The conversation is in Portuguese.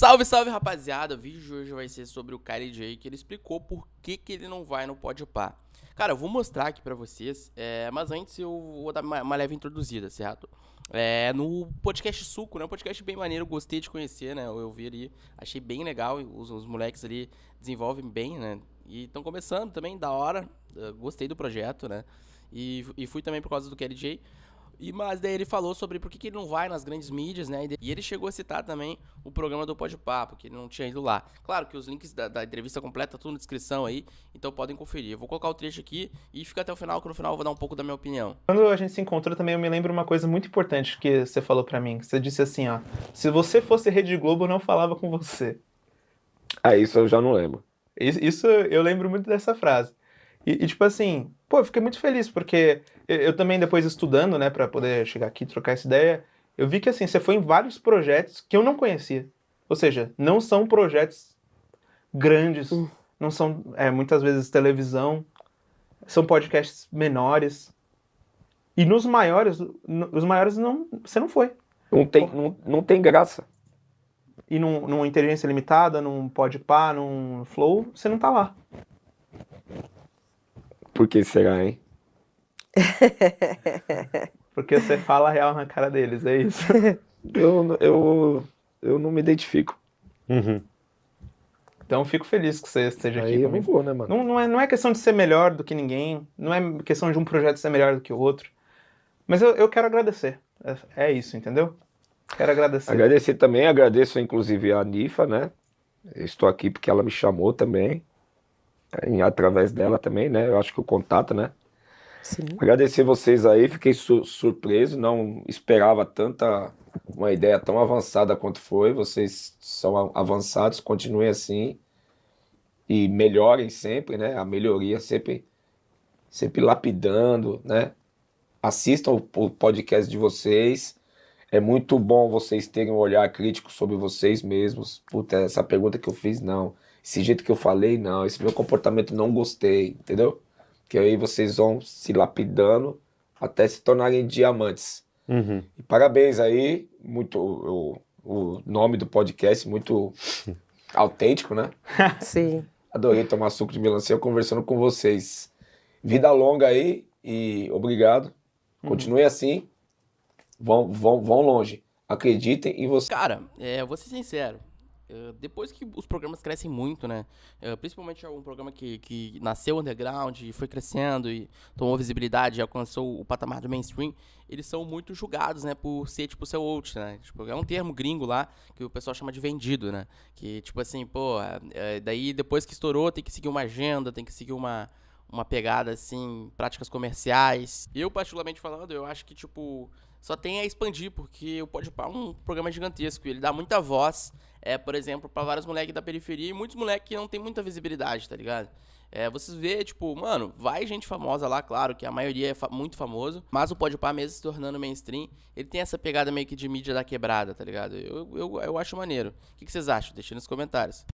Salve, salve rapaziada! O vídeo de hoje vai ser sobre o Kylie J, que ele explicou por que, que ele não vai no opar. Cara, eu vou mostrar aqui pra vocês, é, mas antes eu vou dar uma, leve introduzida, certo? É, no podcast Suco, né? Um podcast bem maneiro, gostei de conhecer, né? Eu, vi ali, achei bem legal, os, os moleques ali desenvolvem bem, né? E estão começando também, da hora, gostei do projeto, né? E, e fui também por causa do Kelly J. E, mas daí ele falou sobre por que, que ele não vai nas grandes mídias, né? E ele chegou a citar também o programa do Pode Papo, que ele não tinha ido lá. Claro que os links da, da entrevista completa tudo na descrição aí, então podem conferir. Eu vou colocar o trecho aqui e fica até o final, que no final eu vou dar um pouco da minha opinião. Quando a gente se encontrou também, eu me lembro uma coisa muito importante que você falou para mim. Você disse assim, ó, se você fosse Rede Globo, eu não falava com você. Ah, isso eu já não lembro. Isso, isso eu lembro muito dessa frase. E, e tipo assim, Pô, eu fiquei muito feliz, porque eu, eu também, depois estudando, né, para poder chegar aqui e trocar essa ideia, eu vi que, assim, você foi em vários projetos que eu não conhecia. Ou seja, não são projetos grandes, uh. não são, é, muitas vezes, televisão, são podcasts menores. E nos maiores, os maiores não, você não foi. Não tem, não, não tem graça. E num, numa inteligência limitada, num podpar, num flow, você não tá lá. Por que será, hein? Porque você fala real na cara deles, é isso? eu, eu, eu não me identifico. Uhum. Então fico feliz que você esteja Aí Eu me vou, né, mano? Não, não, é, não é questão de ser melhor do que ninguém, não é questão de um projeto ser melhor do que o outro. Mas eu, eu quero agradecer. É, é isso, entendeu? Quero agradecer. Agradecer também, agradeço inclusive a Nifa, né? estou aqui porque ela me chamou também em, através dela também, né? Eu acho que o contato, né? Sim. Agradecer vocês aí, fiquei su surpreso, não esperava tanta uma ideia tão avançada quanto foi. Vocês são avançados, continuem assim e melhorem sempre, né? A melhoria sempre sempre lapidando, né? Assistam o, o podcast de vocês. É muito bom vocês terem um olhar crítico sobre vocês mesmos. Puta, essa pergunta que eu fiz, não esse jeito que eu falei, não, esse meu comportamento não gostei, entendeu? Que aí vocês vão se lapidando até se tornarem diamantes. Uhum. E parabéns aí, muito o, o nome do podcast, muito autêntico, né? Sim. Adorei tomar suco de melancia conversando com vocês. Vida longa aí e obrigado. Uhum. Continue assim. Vão, vão, vão longe. Acreditem em você. Cara, é, eu vou ser sincero. Eh, depois que os programas crescem muito, né? Uh, principalmente algum programa que, que nasceu underground e foi crescendo e tomou visibilidade e alcançou o patamar do mainstream, eles são muito julgados, né? Por ser, tipo, seu out, né? Tipo, é um termo gringo lá que o pessoal chama de vendido, né? Que, tipo assim, pô, eh, daí depois que estourou tem que seguir uma agenda, tem que seguir uma, uma pegada, assim, práticas comerciais. Eu, particularmente falando, eu acho que, tipo, só tem a expandir, porque o Podpah é um programa gigantesco, ele dá muita voz é, por exemplo, para vários moleques da periferia e muitos moleques que não tem muita visibilidade, tá ligado? É, vocês vê, tipo, mano, vai gente famosa lá, claro, que a maioria é fa muito famoso, mas o Podpah mesmo se tornando mainstream, ele tem essa pegada meio que de mídia da quebrada, tá ligado? Eu, eu, eu acho maneiro. O que, que vocês acham? Deixa nos comentários.